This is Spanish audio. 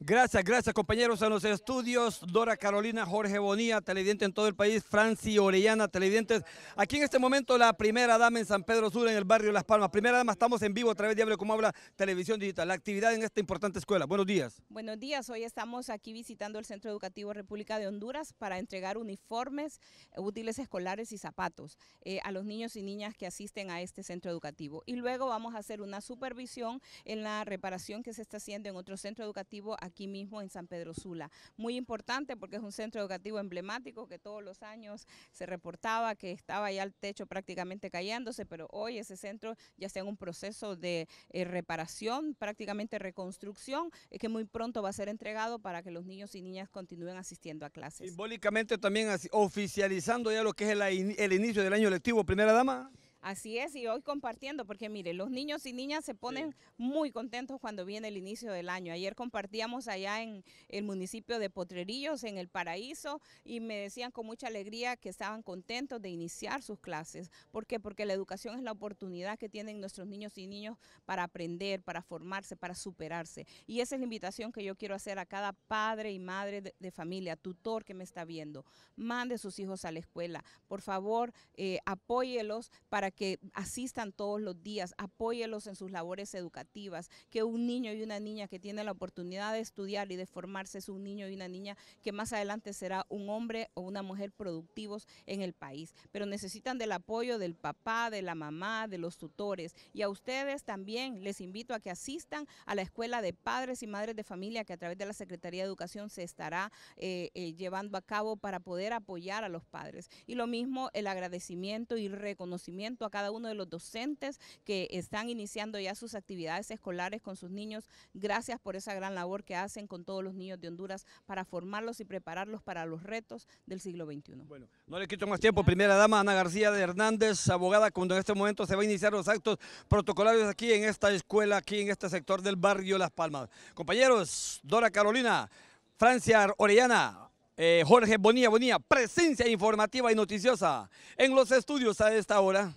Gracias, gracias compañeros a los estudios. Dora Carolina, Jorge Bonilla, televidente en todo el país. Franci Orellana, televidentes. Aquí en este momento la primera dama en San Pedro Sur, en el barrio Las Palmas. Primera dama, estamos en vivo a través de Diablo Como Habla Televisión Digital. La actividad en esta importante escuela. Buenos días. Buenos días. Hoy estamos aquí visitando el Centro Educativo República de Honduras para entregar uniformes, útiles escolares y zapatos eh, a los niños y niñas que asisten a este centro educativo. Y luego vamos a hacer una supervisión en la reparación que se está haciendo en otro centro educativo aquí mismo en San Pedro Sula. Muy importante porque es un centro educativo emblemático que todos los años se reportaba que estaba ya al techo prácticamente cayéndose, pero hoy ese centro ya está en un proceso de eh, reparación, prácticamente reconstrucción, es eh, que muy pronto va a ser entregado para que los niños y niñas continúen asistiendo a clases. Simbólicamente también oficializando ya lo que es el inicio del año lectivo, primera dama. Así es, y hoy compartiendo, porque mire, los niños y niñas se ponen muy contentos cuando viene el inicio del año. Ayer compartíamos allá en el municipio de Potrerillos, en el Paraíso, y me decían con mucha alegría que estaban contentos de iniciar sus clases. ¿Por qué? Porque la educación es la oportunidad que tienen nuestros niños y niños para aprender, para formarse, para superarse. Y esa es la invitación que yo quiero hacer a cada padre y madre de, familia, tutor que me está viendo. Mande sus hijos a la escuela. Por favor, eh, apóyelos para que que asistan todos los días, apóyelos en sus labores educativas, que un niño y una niña que tiene la oportunidad de estudiar y de formarse es un niño y una niña que más adelante será un hombre o una mujer productivos en el país. Pero necesitan del apoyo del papá, de la mamá, de los tutores. Y a ustedes también les invito a que asistan a la escuela de padres y madres de familia que a través de la Secretaría de Educación se estará eh, eh, llevando a cabo para poder apoyar a los padres. Y lo mismo el agradecimiento y reconocimiento a cada uno de los docentes que están iniciando ya sus actividades escolares con sus niños. Gracias por esa gran labor que hacen con todos los niños de Honduras para formarlos y prepararlos para los retos del siglo XXI. Bueno, no le quito más tiempo. Primera dama Ana García de Hernández, abogada, cuando en este momento se van a iniciar los actos protocolarios aquí en esta escuela, aquí en este sector del barrio Las Palmas. Compañeros, Dora Carolina, Francia Orellana, eh, Jorge Bonilla Bonilla, presencia informativa y noticiosa en los estudios a esta hora.